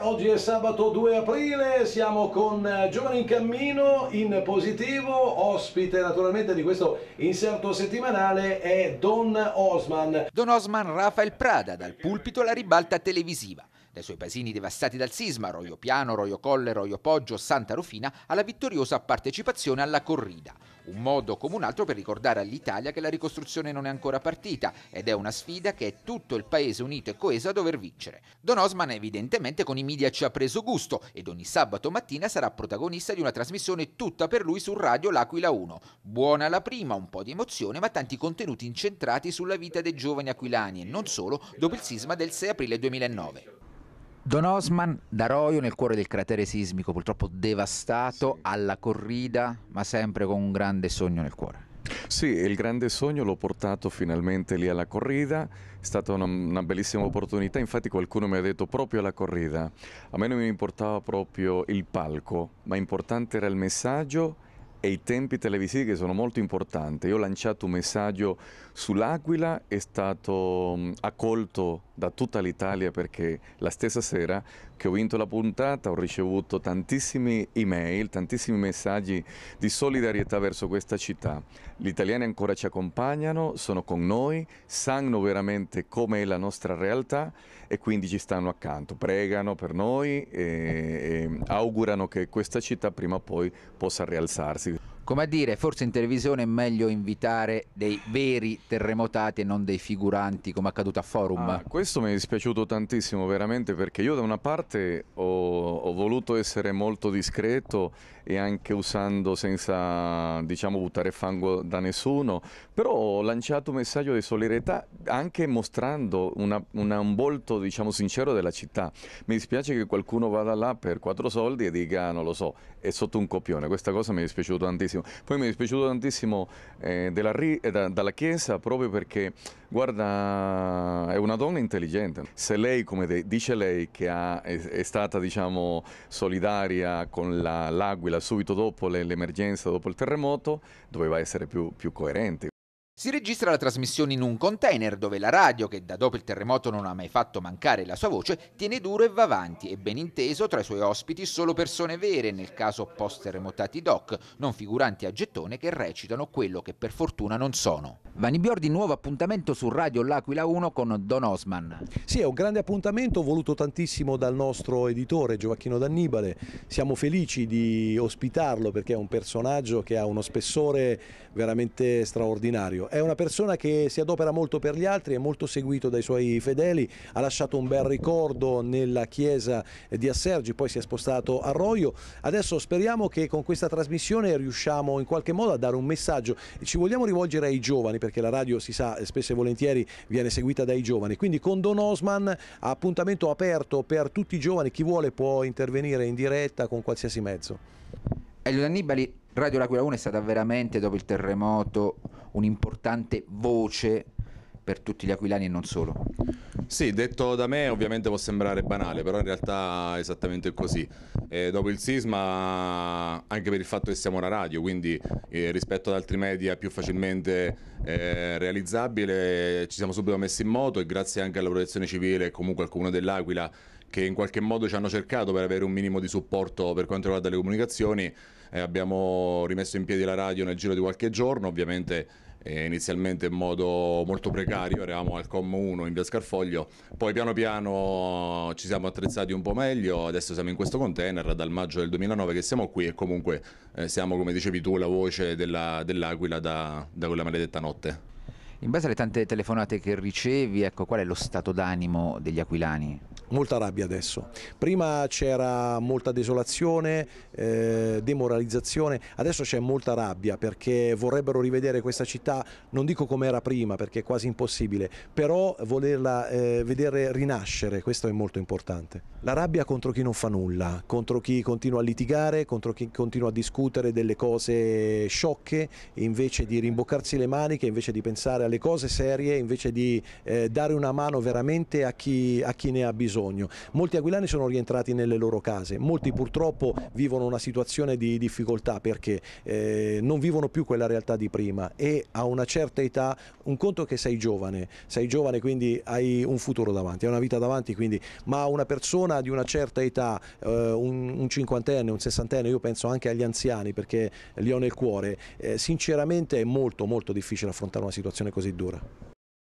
Oggi è sabato 2 aprile, siamo con Giovani in Cammino in positivo, ospite naturalmente di questo inserto settimanale è Don Osman. Don Osman Rafael Prada, dal pulpito alla ribalta televisiva dai suoi paesini devastati dal sisma, Royo Piano, Royo Colle, Royo Poggio, Santa Rufina, alla vittoriosa partecipazione alla corrida. Un modo come un altro per ricordare all'Italia che la ricostruzione non è ancora partita ed è una sfida che è tutto il paese unito e coeso a dover vincere. Don Osman evidentemente con i media ci ha preso gusto ed ogni sabato mattina sarà protagonista di una trasmissione tutta per lui su Radio L'Aquila 1. Buona la prima, un po' di emozione, ma tanti contenuti incentrati sulla vita dei giovani aquilani e non solo dopo il sisma del 6 aprile 2009. Don Osman da Roio nel cuore del cratere sismico, purtroppo devastato, sì. alla corrida, ma sempre con un grande sogno nel cuore. Sì, il grande sogno l'ho portato finalmente lì alla corrida, è stata una, una, bellissima opportunità, infatti qualcuno mi ha detto proprio alla corrida, a me non mi importava proprio il palco, ma importante era il messaggio e i tempi televisivi che sono molto importanti. Io ho lanciato un messaggio sull'Aquila, è stato accolto da tutta l'Italia perché la stessa sera che ho vinto la puntata ho ricevuto tantissime email, tantissimi messaggi di solidarietà verso questa città. Gli italiani ancora ci accompagnano, sono con noi, sanno veramente com'è la nostra realtà e quindi ci stanno accanto, pregano per noi e, e augurano che questa città prima o poi possa rialzarsi come a dire, forse in televisione è meglio invitare dei veri terremotati e non dei figuranti come è accaduto a Forum. Ah, questo mi è dispiaciuto tantissimo veramente perché io da una parte ho, ho voluto essere molto discreto e anche usando senza diciamo buttare fango da nessuno, però ho lanciato un messaggio di solidarietà anche mostrando una, una, un volto diciamo sincero della città. Mi dispiace che qualcuno vada là per quattro soldi e dica ah, non lo so, è sotto un copione, questa cosa mi è dispiaciuta tantissimo tantissimo. Poi mi è dispiaciuto tantissimo eh, della, eh, da, dalla Chiesa proprio perché, guarda, è una donna intelligente. Se lei, come de, dice lei, che ha, è, è, stata diciamo, solidaria con l'Aquila subito dopo l'emergenza, dopo il terremoto, doveva essere più, più coerente. Si registra la trasmissione in un container dove la radio, che da dopo il terremoto non ha mai fatto mancare la sua voce, tiene duro e va avanti e ben inteso tra i suoi ospiti solo persone vere, nel caso post-terremotati doc, non figuranti a gettone che recitano quello che per fortuna non sono. Vani Biordi, nuovo appuntamento su Radio L'Aquila 1 con Don Osman. Sì, è un grande appuntamento voluto tantissimo dal nostro editore Gioacchino D'Annibale. Siamo felici di ospitarlo perché è un personaggio che ha uno spessore veramente straordinario. È una persona che si adopera molto per gli altri, è molto seguito dai suoi fedeli, ha lasciato un bel ricordo nella chiesa di Assergi, poi si è spostato a Roio. Adesso speriamo che con questa trasmissione riusciamo in qualche modo a dare un messaggio. Ci vogliamo rivolgere ai giovani perché perché la radio si sa spesso e volentieri viene seguita dai giovani. Quindi con Don Osman appuntamento aperto per tutti i giovani, chi vuole può intervenire in diretta con qualsiasi mezzo. Elio Annibali, Radio L'Aquila 1 è stata veramente dopo il terremoto un'importante voce per tutti gli aquilani e non solo. Sì, detto da me ovviamente può sembrare banale, però in realtà è esattamente così. Eh, dopo il sisma, anche per il fatto che siamo una radio, quindi eh, rispetto ad altri media più facilmente eh, realizzabile, ci siamo subito messi in moto e grazie anche alla protezione civile e comunque al comune dell'Aquila che in qualche modo ci hanno cercato per avere un minimo di supporto per quanto riguarda le comunicazioni. Eh, abbiamo rimesso in piedi la radio nel giro di qualche giorno, ovviamente eh, inizialmente in modo molto precario, eravamo al COM 1 in via Scarfoglio, poi piano piano ci siamo attrezzati un po' meglio, adesso siamo in questo container dal maggio del 2009 che siamo qui e comunque eh, siamo come dicevi tu la voce della, dell'Aquila da, da quella maledetta notte. In base alle tante telefonate che ricevi, ecco, qual è lo stato d'animo degli aquilani? Molta rabbia adesso. Prima c'era molta desolazione, eh, demoralizzazione, adesso c'è molta rabbia perché vorrebbero rivedere questa città, non dico come era prima perché è quasi impossibile, però volerla eh, vedere rinascere, questo è molto importante. La rabbia contro chi non fa nulla, contro chi continua a litigare, contro chi continua a discutere delle cose sciocche, invece di rimboccarsi le maniche, invece di pensare alle alle cose serie invece di eh, dare una mano veramente a chi, a chi, ne ha bisogno. Molti aquilani sono rientrati nelle loro case, molti purtroppo vivono una situazione di difficoltà perché eh, non vivono più quella realtà di prima e a una certa età, un conto è che sei giovane, sei giovane quindi hai un futuro davanti, hai una vita davanti, quindi, ma una persona di una certa età, eh, un, un cinquantenne, un sessantenne, io penso anche agli anziani perché li ho nel cuore, eh, sinceramente è molto molto difficile affrontare una situazione così così dura.